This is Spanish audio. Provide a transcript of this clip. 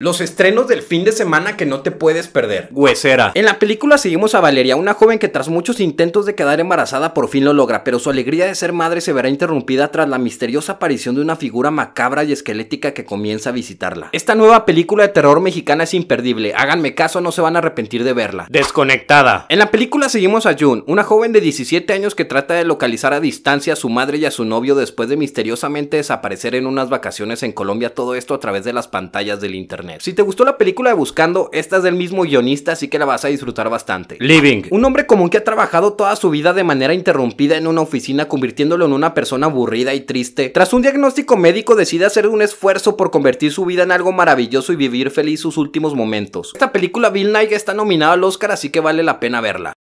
Los estrenos del fin de semana que no te puedes perder. Huesera. En la película seguimos a Valeria, una joven que tras muchos intentos de quedar embarazada por fin lo logra, pero su alegría de ser madre se verá interrumpida tras la misteriosa aparición de una figura macabra y esquelética que comienza a visitarla. Esta nueva película de terror mexicana es imperdible, háganme caso, no se van a arrepentir de verla. Desconectada. En la película seguimos a June, una joven de 17 años que trata de localizar a distancia a su madre y a su novio después de misteriosamente desaparecer en unas vacaciones en Colombia, todo esto a través de las pantallas del internet. Si te gustó la película de Buscando, esta es del mismo guionista, así que la vas a disfrutar bastante. Living. Un hombre común que ha trabajado toda su vida de manera interrumpida en una oficina, convirtiéndolo en una persona aburrida y triste. Tras un diagnóstico médico, decide hacer un esfuerzo por convertir su vida en algo maravilloso y vivir feliz sus últimos momentos. Esta película Bill Nye está nominada al Oscar, así que vale la pena verla.